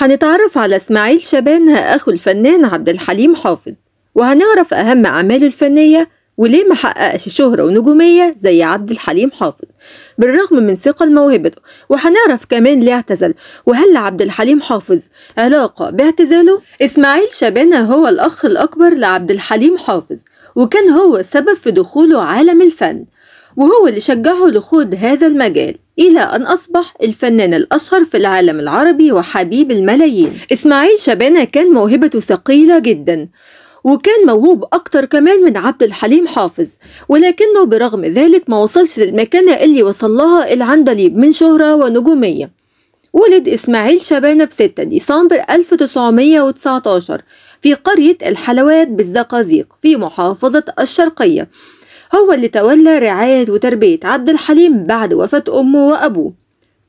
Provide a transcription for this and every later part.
هنتعرف على اسماعيل شبان أخو الفنان عبد الحليم حافظ وهنعرف أهم أعماله الفنية وليه ما حققش شهرة ونجومية زي عبد الحليم حافظ بالرغم من ثقل موهبته وهنعرف كمان ليه اعتزل وهل عبد الحليم حافظ علاقة باعتزاله؟ إسماعيل شبانة هو الأخ الأكبر لعبد الحليم حافظ وكان هو سبب في دخوله عالم الفن وهو اللي شجعه لخوض هذا المجال إلى أن أصبح الفنان الأشهر في العالم العربي وحبيب الملايين إسماعيل شبانة كان موهبته ثقيلة جدا وكان موهوب أكتر كمان من عبد الحليم حافظ ولكنه برغم ذلك ما وصلش للمكانة اللي وصلها العندليب من شهرة ونجومية ولد إسماعيل شبانة في 6 ديسمبر 1919 في قرية الحلوات بالزقازيق في محافظة الشرقية هو اللي تولى رعاية وتربية عبد الحليم بعد وفاة أمه وأبوه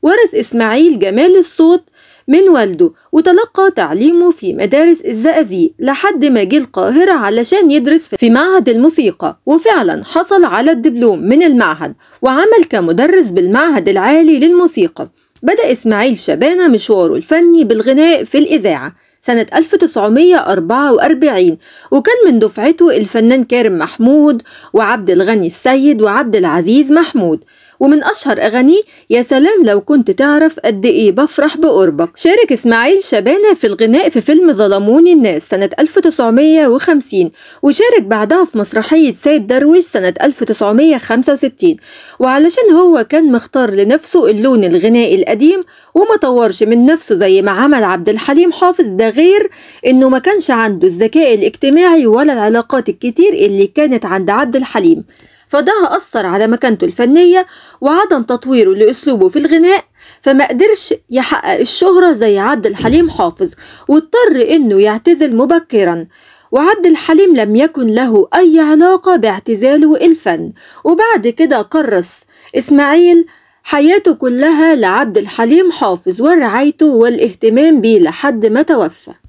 ورث إسماعيل جمال الصوت من والده وتلقى تعليمه في مدارس الزقازيق لحد ما جه القاهرة علشان يدرس في معهد الموسيقى وفعلا حصل على الدبلوم من المعهد وعمل كمدرس بالمعهد العالي للموسيقى بدأ إسماعيل شبانة مشواره الفني بالغناء في الإذاعة سنة 1944 وكان من دفعته الفنان كارم محمود وعبد الغني السيد وعبد العزيز محمود ومن أشهر أغانيه يا سلام لو كنت تعرف قد إيه بفرح بقربك شارك إسماعيل شبانة في الغناء في فيلم ظلموني الناس سنة 1950 وشارك بعدها في مسرحية سيد درويش سنة 1965 وعلشان هو كان مختار لنفسه اللون الغنائي القديم وما طورش من نفسه زي ما عمل عبد الحليم حافظ ده غير إنه ما كانش عنده الذكاء الاجتماعي ولا العلاقات الكتير اللي كانت عند عبد الحليم فده أثر على مكانته الفنية وعدم تطويره لأسلوبه في الغناء فما قدرش يحقق الشهرة زي عبد الحليم حافظ واضطر إنه يعتزل مبكرا وعبد الحليم لم يكن له أي علاقة باعتزاله الفن وبعد كده كرس إسماعيل حياته كلها لعبد الحليم حافظ ورعايته والاهتمام بيه لحد ما توفى